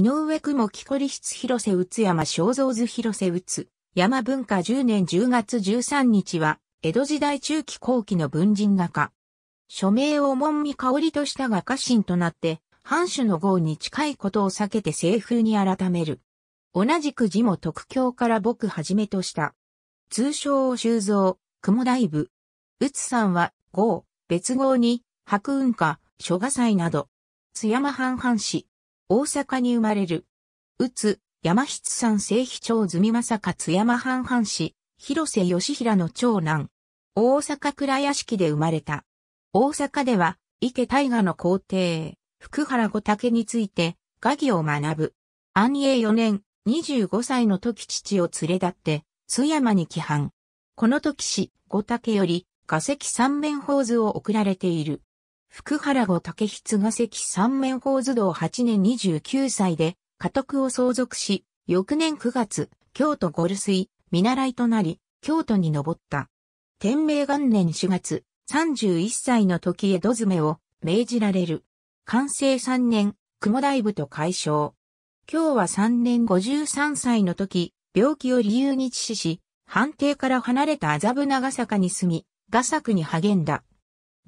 井上雲も木こり室広瀬宇津山肖像図広瀬宇津山文化10年10月13日は、江戸時代中期後期の文人画家。署名を門見香りとしたが家臣となって、藩主の号に近いことを避けて政風に改める。同じく字も特教から僕はじめとした。通称を修造、雲大部。宇津さんは、号、別号に、白雲下、諸画祭など。津山藩藩士、大阪に生まれる。うつ、山筆山聖秘町住正勝山藩藩士、広瀬義平の長男。大阪倉屋敷で生まれた。大阪では、池大河の皇帝、福原五竹について、画技を学ぶ。安永4年、25歳の時父を連れ立って、津山に帰還。この時氏、五竹より、化石三面法図を送られている。福原後竹筆が関三面法図道8年29歳で、家督を相続し、翌年9月、京都ルス水、見習いとなり、京都に登った。天明元年4月、31歳の時江戸詰めを命じられる。完成3年、雲大部と解消。今日は3年53歳の時、病気を理由に致死し、判定から離れた麻布長坂に住み、画策に励んだ。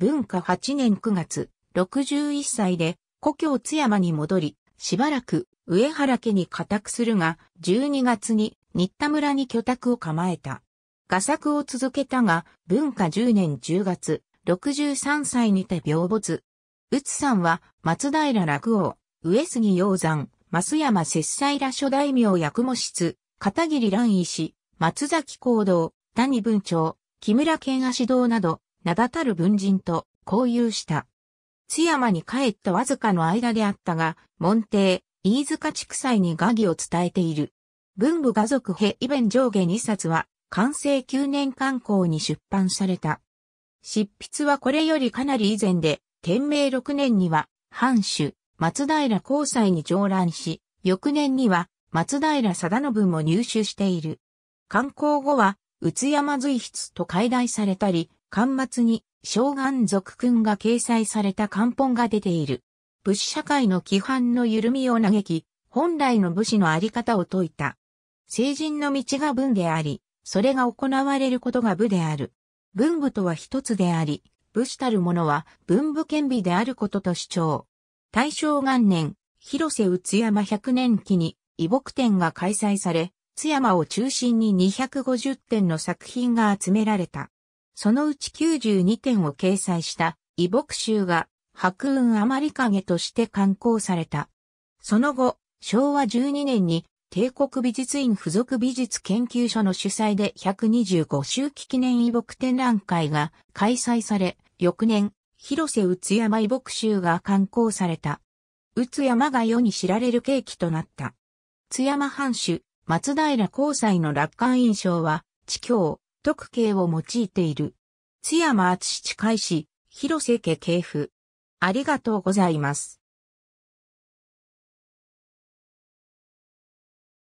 文化8年9月、61歳で、故郷津山に戻り、しばらく上原家に家宅するが、12月に新田村に居宅を構えた。画作を続けたが、文化10年10月、63歳にて病没。うつさんは、松平落王、上杉鷹山、増山節斎ら諸大名役も室、片桐蘭医師、松崎行動、谷文長、木村健足道など、名だたる文人と交友した。津山に帰ったわずかの間であったが、門弟、飯塚地区祭に画技を伝えている。文部画族へイベン上下2冊は、完成9年刊行に出版された。執筆はこれよりかなり以前で、天明6年には、藩主、松平交際に上覧し、翌年には、松平貞信も入手している。刊行後は、宇津山随筆と解題されたり、巻末に、小願族君が掲載された漢本が出ている。武士社会の規範の緩みを嘆き、本来の武士のあり方を説いた。成人の道が文であり、それが行われることが武である。文武とは一つであり、武士たる者は文武兼備であることと主張。大正元年、広瀬宇津山百年期に、異木展が開催され、津山を中心に250点の作品が集められた。そのうち92点を掲載した異牧集が白雲余り影として刊行された。その後、昭和12年に帝国美術院附属美術研究所の主催で125周期記念異木展覧会が開催され、翌年、広瀬内山異木集が刊行された。内山が世に知られる契機となった。津山藩主、松平光斎の楽観印象は、地境、特刑を用いている。津山厚七海市、広瀬家系譜。ありがとうございます。